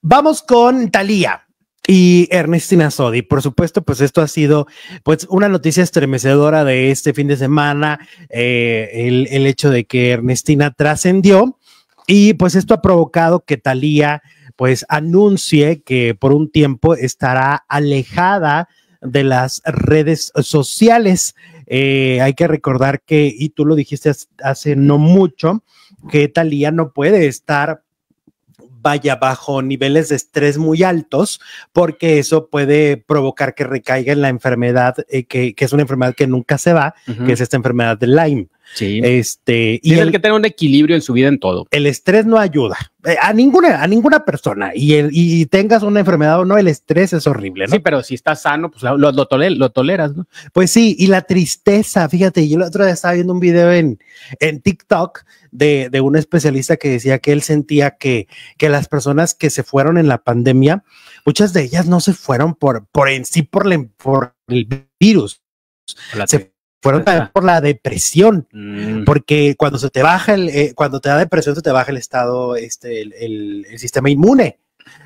Vamos con Talía y Ernestina Sodi. Por supuesto, pues esto ha sido pues una noticia estremecedora de este fin de semana, eh, el, hecho de que Ernestina trascendió y pues esto ha provocado que Talía pues anuncie que por un tiempo estará alejada de las redes sociales. Eh, hay que recordar que, y tú lo dijiste hace no mucho, que Talía no puede estar vaya bajo niveles de estrés muy altos, porque eso puede provocar que recaiga en la enfermedad, eh, que, es una enfermedad que nunca se va, que es esta enfermedad de Lyme. Sí. Este, y el que tenga un equilibrio en su vida en todo. El estrés no ayuda eh, a ninguna, a ninguna persona y, tengas una enfermedad o no, el estrés es horrible, ¿no? Sí, pero si estás sano, pues lo, toleras, ¿no? Pues sí, y la tristeza, fíjate, yo el otro día estaba viendo un video en, en TikTok de, de un especialista que decía que él sentía que, que las personas que se fueron en la pandemia, muchas de ellas no se fueron por, por en sí, por, el virus, fueron también por la depresión, mm. porque cuando se te baja el, eh, cuando te da depresión, se te baja el estado, este, el, el, sistema inmune.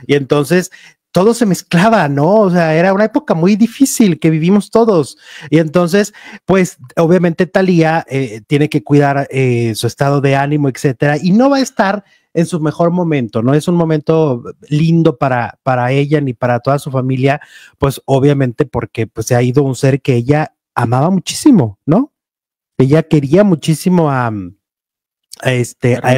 Y entonces todo se mezclaba, ¿no? O sea, era una época muy difícil que vivimos todos. Y entonces, pues, obviamente Talía eh, tiene que cuidar eh, su estado de ánimo, etcétera, y no va a estar en su mejor momento, ¿no? Es un momento lindo para, para ella ni para toda su familia, pues obviamente porque pues, se ha ido un ser que ella amaba muchísimo, ¿no? Ella quería muchísimo a, mm, este, Ernestina. a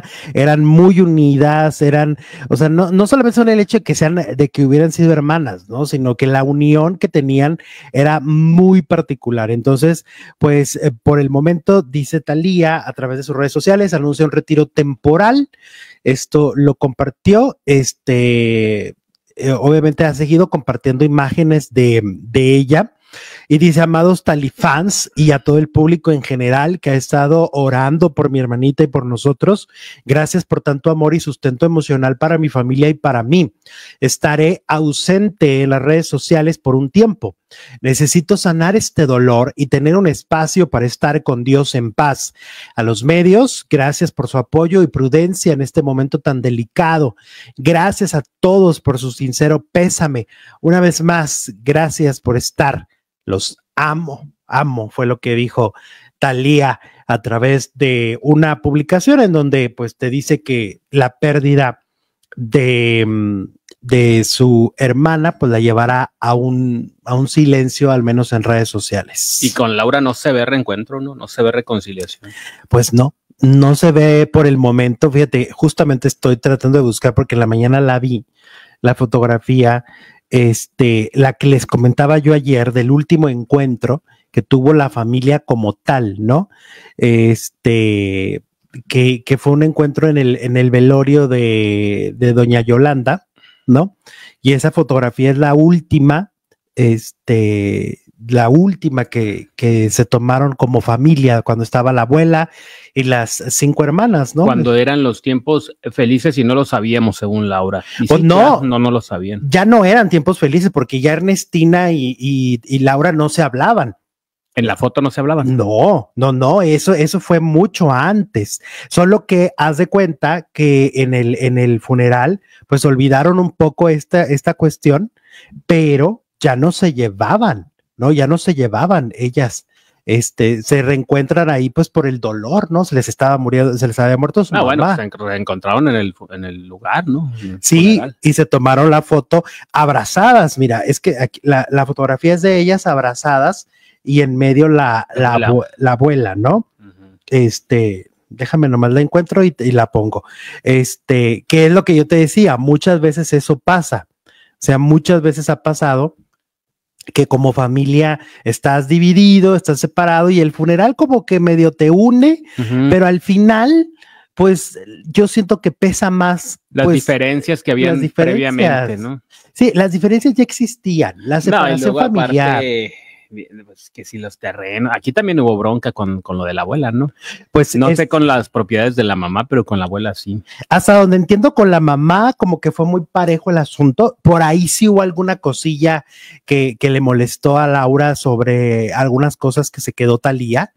Ernestina, eran muy unidas, eran, o sea, no, solamente son el hecho de que sean, de que hubieran sido hermanas, ¿no? Sino que la unión que tenían era muy particular. Entonces, pues, eh, por el momento, dice Talía, a través de sus redes sociales, anunció un retiro temporal. Esto lo compartió, este, eh, obviamente ha seguido compartiendo imágenes de, de ella. Y dice, amados talifans y a todo el público en general que ha estado orando por mi hermanita y por nosotros, gracias por tanto amor y sustento emocional para mi familia y para mí. Estaré ausente en las redes sociales por un tiempo. Necesito sanar este dolor y tener un espacio para estar con Dios en paz. A los medios, gracias por su apoyo y prudencia en este momento tan delicado. Gracias a todos por su sincero pésame. Una vez más, gracias por estar. Los amo, amo, fue lo que dijo Talía a través de una publicación en donde pues te dice que la pérdida de, mm, de su hermana pues la llevará a un, a un silencio, al menos en redes sociales. Y con Laura no se ve reencuentro, ¿no? No se ve reconciliación. Pues no, no se ve por el momento, fíjate, justamente estoy tratando de buscar porque en la mañana la vi, la fotografía, este, la que les comentaba yo ayer del último encuentro que tuvo la familia como tal, ¿no? Este, que, fue un encuentro en el, velorio de, de doña Yolanda, ¿no? Y esa fotografía es la última, este, la última que, se tomaron como familia, cuando estaba la abuela y las cinco hermanas, ¿no? Cuando eran los tiempos felices y no lo sabíamos, según Laura. Oh, no, no, no lo sabían. Ya no eran tiempos felices porque ya Ernestina y, Laura no se hablaban. En la foto no se hablaban. No, no, no, eso, eso fue mucho antes. Solo que haz de cuenta que en el, en el funeral, pues olvidaron un poco esta, esta cuestión, pero ya no se llevaban. ¿no? Ya no se llevaban ellas. Este, se reencuentran ahí pues por el dolor, ¿no? Se les estaba muriendo, se les había muerto su ah, bueno, se reencontraron en el, en el lugar, ¿no? sí, y se tomaron la foto abrazadas, mira, es que la, fotografía es de ellas abrazadas y en medio la, la, abuela. ¿no? Este, déjame nomás la encuentro y, la pongo. Este, qué es lo que yo te decía, muchas veces eso pasa. O sea, muchas veces ha pasado que como familia estás dividido, estás separado y el funeral como que medio te une, pero al final, pues yo siento que pesa más. Las pues, diferencias que habían previamente, ¿no? Sí, las diferencias ya existían, la separación familiar. Pues, que si los terrenos, aquí también hubo bronca con, lo de la abuela, ¿no? Pues no sé con las propiedades de la mamá, pero con la abuela sí. Hasta donde entiendo con la mamá, como que fue muy parejo el asunto. Por ahí sí hubo alguna cosilla que, que le molestó a Laura sobre algunas cosas que se quedó Talía.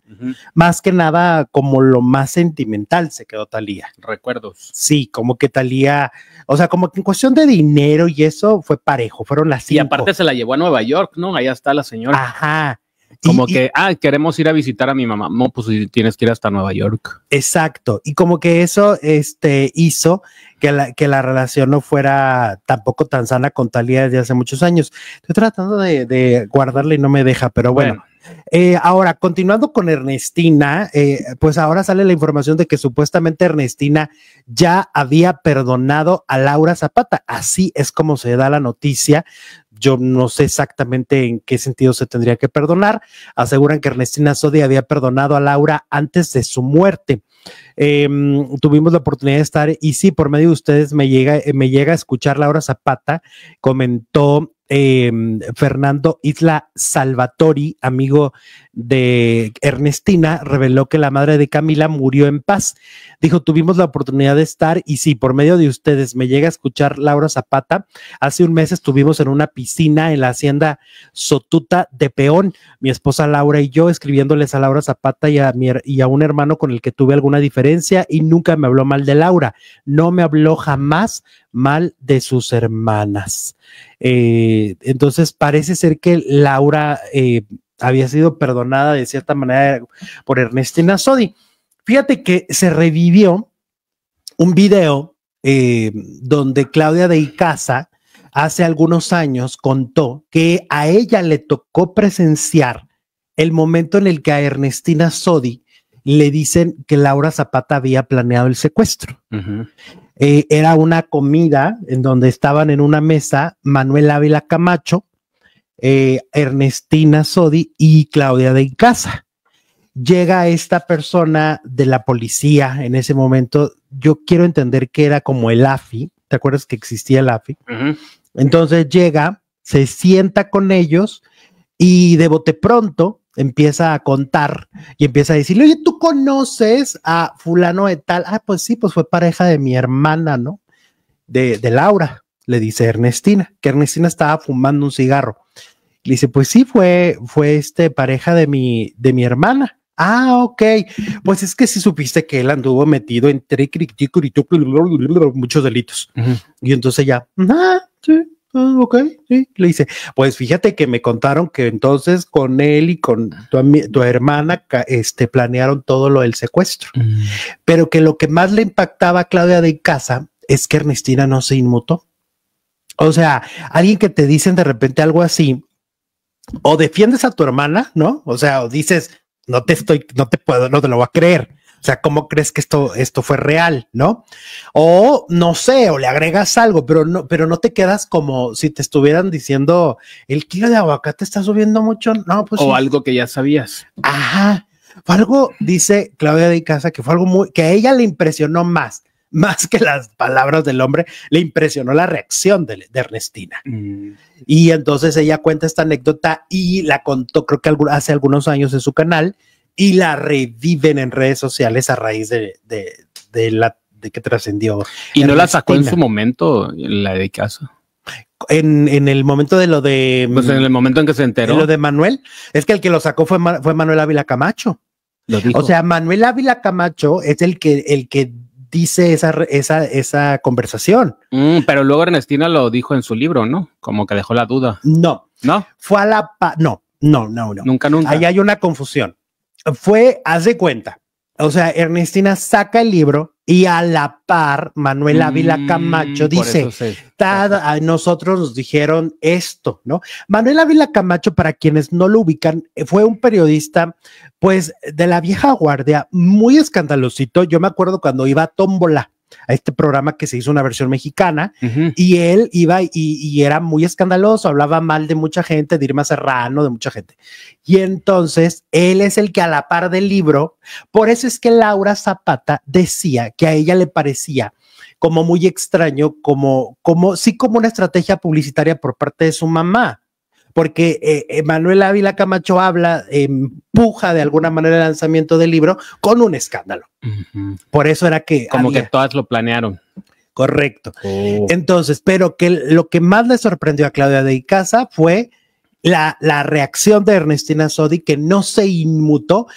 Más que nada, como lo más sentimental se quedó Talía. Recuerdos. Sí, como que Talía, o sea, como que en cuestión de dinero y eso fue parejo, fueron las cinco. Y aparte se la llevó a Nueva York, ¿no? Allá está la señora. Ajá como que, ah, queremos ir a visitar a mi mamá. No, pues tienes que ir hasta Nueva York. Exacto. Y como que eso este, hizo que la, que la relación no fuera tampoco tan sana con Talía desde hace muchos años. Estoy tratando de, guardarla y no me deja, pero bueno. Eh, ahora, continuando con Ernestina, eh, pues ahora sale la información de que supuestamente Ernestina ya había perdonado a Laura Zapata. Así es como se da la noticia yo no sé exactamente en qué sentido se tendría que perdonar. Aseguran que Ernestina Sodi había perdonado a Laura antes de su muerte. Em, tuvimos la oportunidad de estar y sí, por medio de ustedes me llega, me llega a escuchar Laura Zapata, comentó Em, Fernando Isla Salvatori, amigo de Ernestina, reveló que la madre de Camila murió en paz. Dijo, tuvimos la oportunidad de estar y si por medio de ustedes me llega a escuchar Laura Zapata, hace un mes estuvimos en una piscina en la hacienda Sotuta de Peón, mi esposa Laura y yo escribiéndoles a Laura Zapata y y a un hermano con el que tuve alguna diferencia y nunca me habló mal de Laura, no me habló jamás mal de sus hermanas. Eh, entonces parece ser que Laura eh, había sido perdonada de cierta manera por Ernestina Sodi. Fíjate que se revivió un video eh, donde Claudia de Icaza hace algunos años contó que a ella le tocó presenciar el momento en el que a Ernestina Sodi le dicen que Laura Zapata había planeado el secuestro. Eh, era una comida en donde estaban en una mesa Manuel Ávila Camacho, eh, Ernestina Sodi y Claudia de Casa. Llega esta persona de la policía en ese momento. Yo quiero entender que era como el AFI. ¿Te acuerdas que existía el AFI? Entonces llega, se sienta con ellos y de bote pronto empieza a contar y empieza a decirle, oye, ¿tú conoces a fulano de tal? Ah, pues sí, pues fue pareja de mi hermana, ¿no? De, de Laura, le dice Ernestina, que Ernestina estaba fumando un cigarro. Le dice, pues sí, fue, fue este pareja de mi, de mi hermana. Ah, ok. Pues es que si supiste que él anduvo metido en muchos delitos. Y entonces ya, ah, sí, Ah, ok, sí. Le dice, pues fíjate que me contaron que entonces con él y con tu, hermana este, planearon todo lo del secuestro, mm. pero que lo que más le impactaba a Claudia de casa es que Ernestina no se inmutó. O sea, alguien que te dicen de repente algo así, o defiendes a tu hermana, ¿no? O sea, o dices, no te estoy, no te puedo, no te lo voy a creer. O sea, ¿cómo crees que esto, esto fue real? ¿No? O no sé, o le agregas algo, pero no, pero no te quedas como si te estuvieran diciendo el kilo de aguacate está subiendo mucho. No, pues. O algo que ya sabías. Ajá. Fue algo, dice Claudia de Casa, que fue algo muy, que a ella le impresionó más, más que las palabras del hombre, le impresionó la reacción de, Ernestina. Mm. Y entonces ella cuenta esta anécdota y la contó, creo que hace algunos años en su canal, y la reviven en redes sociales a raíz de, la que trascendió. ¿Y no la sacó en su momento la de casa? En, el momento de lo de... Pues en el momento en que se enteró. Lo de Manuel. Es que el que lo sacó fue, fue Manuel Ávila Camacho. O sea, Manuel Ávila Camacho es el que, el que dice esa, esa, esa conversación. Mm, pero luego Ernestina lo dijo en su libro, ¿no? Como que dejó la duda. No. ¿No? Fue a la... no, no, no, no. Nunca, nunca. Ahí hay una confusión fue, haz de cuenta. O sea, Ernestina saca el libro y a la par, Manuel Ávila mm, Camacho dice, a nosotros nos dijeron esto, ¿no? Manuel Ávila Camacho, para quienes no lo ubican, fue un periodista, pues, de la vieja guardia, muy escandalosito. Yo me acuerdo cuando iba a Tómbola, a este programa que se hizo una versión mexicana y él iba y, era muy escandaloso, hablaba mal de mucha gente, de Irma Serrano, de mucha gente. Y entonces él es el que a la par del libro, por eso es que Laura Zapata decía que a ella le parecía como muy extraño, como, como, sí como una estrategia publicitaria por parte de su mamá porque eh, eh, Manuel Ávila Camacho habla, empuja de alguna manera el lanzamiento del libro con un escándalo. Por eso era que... Como que todas lo planearon. Correcto. Oh. Entonces, pero que lo que más le sorprendió a Claudia de Icaza fue la, la, reacción de Ernestina Sodi, que no se inmutó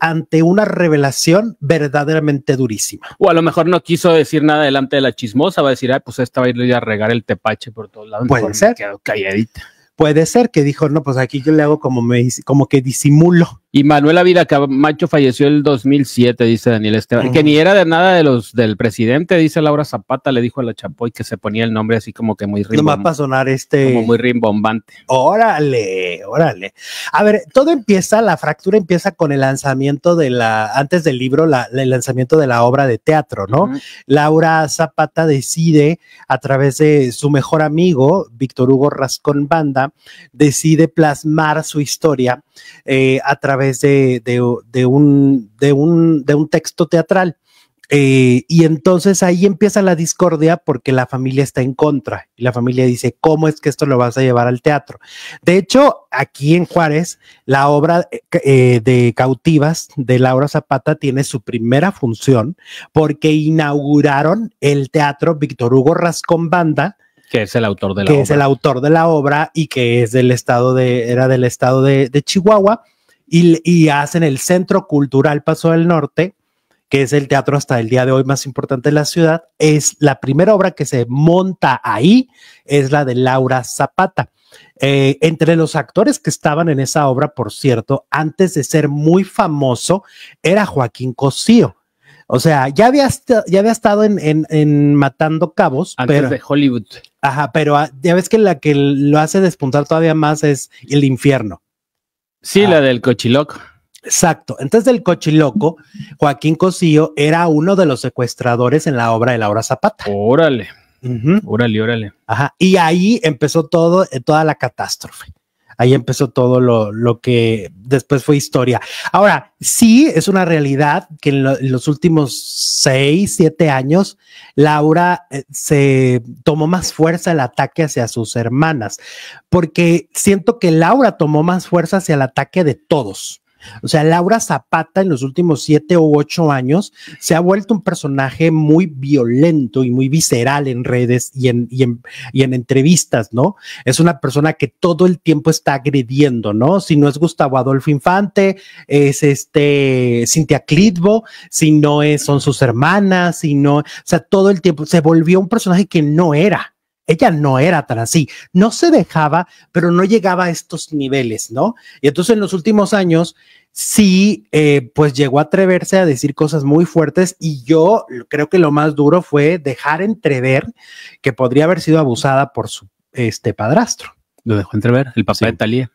ante una revelación verdaderamente durísima. O a lo mejor no quiso decir nada delante de la chismosa, va a decir, ah, pues esta va a ir a regar el tepache por todos lados. Puede ser. Calladita. Puede ser que dijo, no, pues aquí yo le hago como, me, como que disimulo y Manuel Ávila Camacho falleció el 2007, dice Daniel Esteban, que ni era de nada de los del presidente, dice Laura Zapata, le dijo a la Chapoy que se ponía el nombre así como que muy rimbombante. No sonar este. Como muy rimbombante. Órale, órale. A ver, todo empieza, la fractura empieza con el lanzamiento de la, antes del libro, la, el lanzamiento de la obra de teatro, ¿no? Laura Zapata decide, a través de su mejor amigo, Víctor Hugo Rascón Banda, decide plasmar su historia eh, a través de, un, texto teatral. Eh, y entonces ahí empieza la discordia porque la familia está en contra. Y la familia dice, ¿cómo es que esto lo vas a llevar al teatro? De hecho, aquí en Juárez, la obra eh, de Cautivas de Laura Zapata tiene su primera función porque inauguraron el teatro Víctor Hugo Rascón Banda, que es el autor de la obra. es el autor de la obra y que es del estado de era del estado de Chihuahua y, hacen el Centro Cultural Paso del Norte, que es el teatro hasta el día de hoy más importante de la ciudad, es la primera obra que se monta ahí, es la de Laura Zapata. Eh, entre los actores que estaban en esa obra, por cierto, antes de ser muy famoso, era Joaquín Cosío. O sea, ya había, ya había estado en, Matando Cabos. Antes de Hollywood. Ajá, pero ah, ya ves que la que lo hace despuntar todavía más es El Infierno. Sí, ah. la del cochiloco. Exacto. Entonces, del cochiloco, Joaquín Cosío, era uno de los secuestradores en la obra de Laura Zapata. Órale. Órale, órale. Ajá. Y ahí empezó todo, eh, toda la catástrofe ahí empezó todo lo, que después fue historia. Ahora, sí es una realidad que en, los últimos seis, siete años, Laura eh, se tomó más fuerza el ataque hacia sus hermanas, porque siento que Laura tomó más fuerza hacia el ataque de todos. O sea, Laura Zapata en los últimos siete u ocho años se ha vuelto un personaje muy violento y muy visceral en redes y en, entrevistas, ¿no? Es una persona que todo el tiempo está agrediendo, ¿no? Si no es Gustavo Adolfo Infante, es este Cintia Clitbo, si no es, son sus hermanas, si no, o sea, todo el tiempo se volvió un personaje que no era ella no era tan así, no se dejaba, pero no llegaba a estos niveles, ¿no? Y entonces en los últimos años sí, eh, pues llegó a atreverse a decir cosas muy fuertes y yo creo que lo más duro fue dejar entrever que podría haber sido abusada por su este padrastro. Lo dejó entrever, el papá de Talía.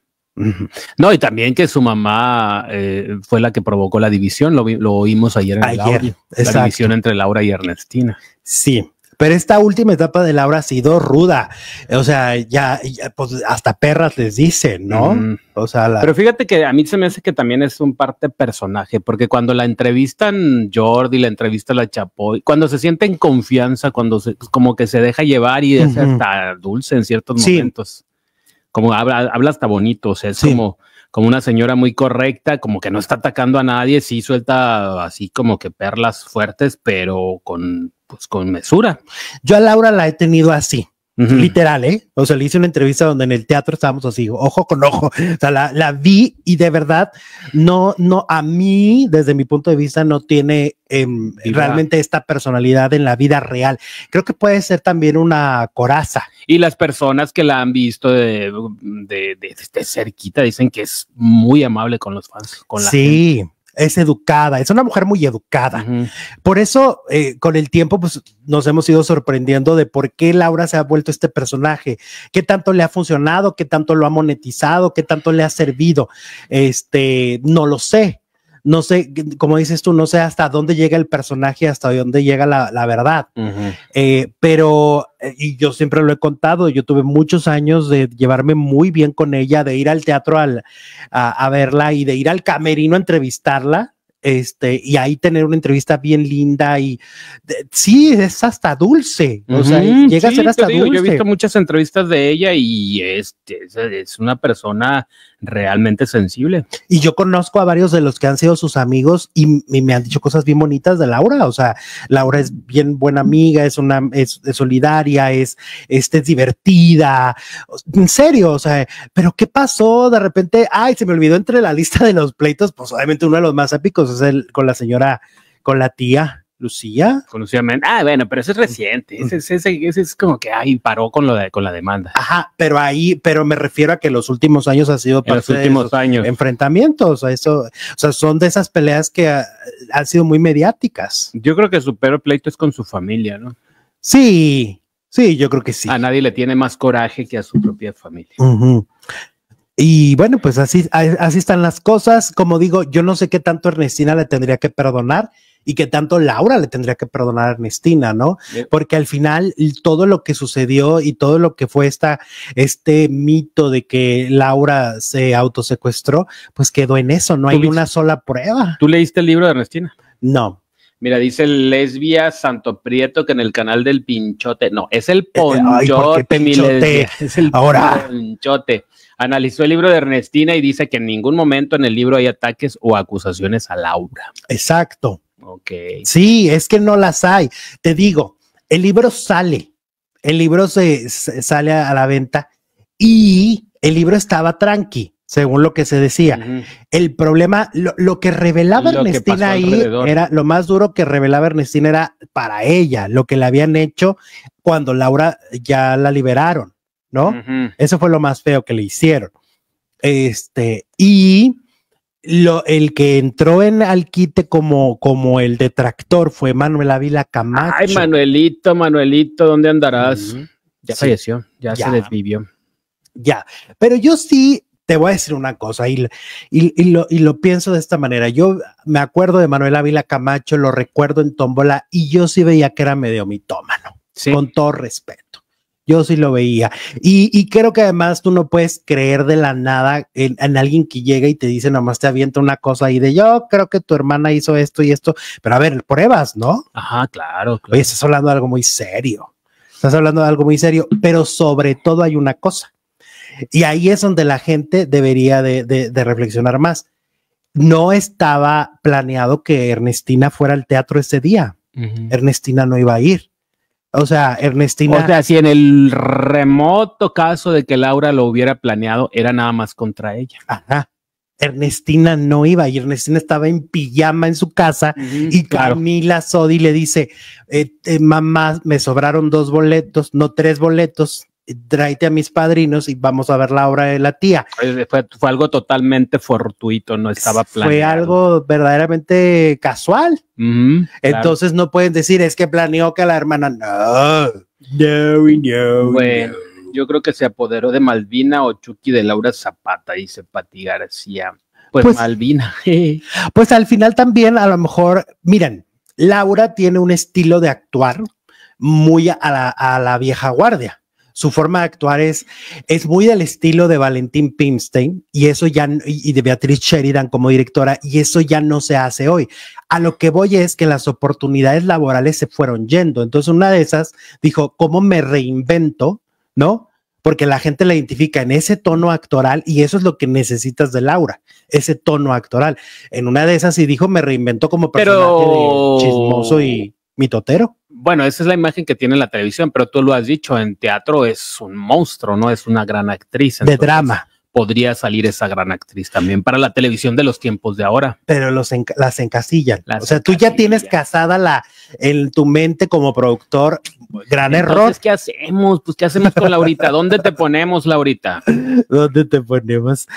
No, y también que su mamá eh, fue la que provocó la división, lo, oímos ayer en el audio, la división entre Laura y Ernestina. Sí, pero esta última etapa de Laura ha sido ruda. O sea, ya, pues hasta perras les dicen, ¿no? O sea, la... Pero fíjate que a mí se me hace que también es un parte personaje, porque cuando la entrevistan Jordi, la entrevista la Chapoy, cuando se siente en confianza, cuando pues, como que se deja llevar y es hasta dulce en ciertos momentos. Como habla, habla hasta bonito, o sea, es como como una señora muy correcta, como que no está atacando a nadie, sí suelta así como que perlas fuertes, pero con, pues, con mesura. Yo a Laura la he tenido así. Literal, ¿eh? O sea, le hice una entrevista donde en el teatro estábamos así, ojo con ojo. O sea, la, vi y de verdad, no, no, a mí, desde mi punto de vista, no tiene em, realmente esta personalidad en la vida real. Creo que puede ser también una coraza. Y las personas que la han visto de, cerquita dicen que es muy amable con los fans. Con la sí es educada, es una mujer muy educada. Por eso, eh, con el tiempo, pues nos hemos ido sorprendiendo de por qué Laura se ha vuelto este personaje, qué tanto le ha funcionado, qué tanto lo ha monetizado, qué tanto le ha servido. Este, no lo sé, no sé, como dices tú, no sé hasta dónde llega el personaje, hasta dónde llega la, verdad. Eh, pero, eh, y yo siempre lo he contado, yo tuve muchos años de llevarme muy bien con ella, de ir al teatro al, a, verla y de ir al camerino a entrevistarla. Este, y ahí tener una entrevista bien linda y sí, es hasta dulce, sea, llega a ser hasta dulce. Yo he visto muchas entrevistas de ella y este, es una persona realmente sensible. Y yo conozco a varios de los que han sido sus amigos y, me han dicho cosas bien bonitas de Laura. O sea, Laura es bien buena amiga, es una es, solidaria, es, es divertida. En serio, o sea, pero ¿qué pasó? De repente, ay, se me olvidó entre la lista de los pleitos, pues obviamente uno de los más épicos es el con la señora, con la tía. Lucía. Con Ah, bueno, pero eso es reciente. Ese, es como que ahí paró con lo con la demanda. Ajá, pero ahí, pero me refiero a que los últimos años ha sido para los últimos enfrentamientos. A eso, o sea, son de esas peleas que ah, han sido muy mediáticas. Yo creo que su peor pleito es con su familia, ¿no? Sí, sí, yo creo que sí. A nadie le tiene más coraje que a su propia familia. Y bueno, pues así, así están las cosas. Como digo, yo no sé qué tanto Ernestina le tendría que perdonar y que tanto Laura le tendría que perdonar a Ernestina, ¿no? Porque al final todo lo que sucedió y todo lo que fue esta, este mito de que Laura se autosecuestró, pues quedó en eso, no hay una sola prueba. ¿Tú leíste el libro de Ernestina? No. Mira, dice lesbia Santo Prieto que en el canal del pinchote, no, es el eh, eh, ponchote, es el Ahora. Analizó el libro de Ernestina y dice que en ningún momento en el libro hay ataques o acusaciones a Laura. Exacto. Ok. Sí, es que no las hay. Te digo, el libro sale, el libro se, sale a la venta y el libro estaba tranqui, según lo que se decía. El problema, lo, que revelaba Ernestina ahí era lo más duro que revelaba Ernestina era para ella, lo que le habían hecho cuando Laura ya la liberaron, ¿no? Eso fue lo más feo que le hicieron. Este, y el que entró en Alquite como, como el detractor fue Manuel Ávila Camacho. Ay, Manuelito, Manuelito, ¿dónde andarás? Ya falleció, ya, se desvivió. Ya, pero yo sí te voy a decir una cosa y, y, lo, pienso de esta manera. Yo me acuerdo de Manuel Ávila Camacho, lo recuerdo en Tómbola y yo sí veía que era medio mitómano, con todo respeto. Yo sí lo veía. Y, creo que además tú no puedes creer de la nada en, alguien que llega y te dice, nomás te avienta una cosa ahí de yo creo que tu hermana hizo esto y esto. Pero a ver, pruebas, ¿no? Ajá, claro. claro. Oye, estás hablando de algo muy serio. Estás hablando de algo muy serio, pero sobre todo hay una cosa. Y ahí es donde la gente debería de, reflexionar más. No estaba planeado que Ernestina fuera al teatro ese día. Ernestina no iba a ir o sea, Ernestina. O sea, si en el remoto caso de que Laura lo hubiera planeado, era nada más contra ella. Ajá. Ernestina no iba y Ernestina estaba en pijama en su casa y Camila Sodi le dice, eh, eh, mamá, me sobraron dos boletos, no tres boletos, tráete a mis padrinos y vamos a ver la obra de la tía. Fue, algo totalmente fortuito, no estaba planeado. Fue algo verdaderamente casual. Entonces no pueden decir, es que planeó que la hermana, no, no, no. Bueno, yo creo que se apoderó de Malvina o Chucky de Laura Zapata, dice Pati García. Pues, pues Malvina. pues al final también, a lo mejor, miren, Laura tiene un estilo de actuar muy a la vieja guardia su forma de actuar es, es muy del estilo de Valentín Pimstein y eso ya, y de Beatriz Sheridan como directora, y eso ya no se hace hoy. A lo que voy es que las oportunidades laborales se fueron yendo. Entonces, una de esas dijo, ¿cómo me reinvento? ¿No? Porque la gente la identifica en ese tono actoral y eso es lo que necesitas de Laura, ese tono actoral. En una de esas, y dijo, me reinventó como personaje Pero... chismoso y mitotero bueno, esa es la imagen que tiene la televisión, pero tú lo has dicho, en teatro es un monstruo, ¿no? Es una gran actriz. de drama. Podría salir esa gran actriz también para la televisión de los tiempos de ahora. Pero los las encasillan. o sea, tú ya tienes casada la en tu mente como productor. Pues, gran error. ¿Qué hacemos? Pues, ¿qué hacemos con Laurita? ¿Dónde te ponemos, Laurita? ¿Dónde te ponemos?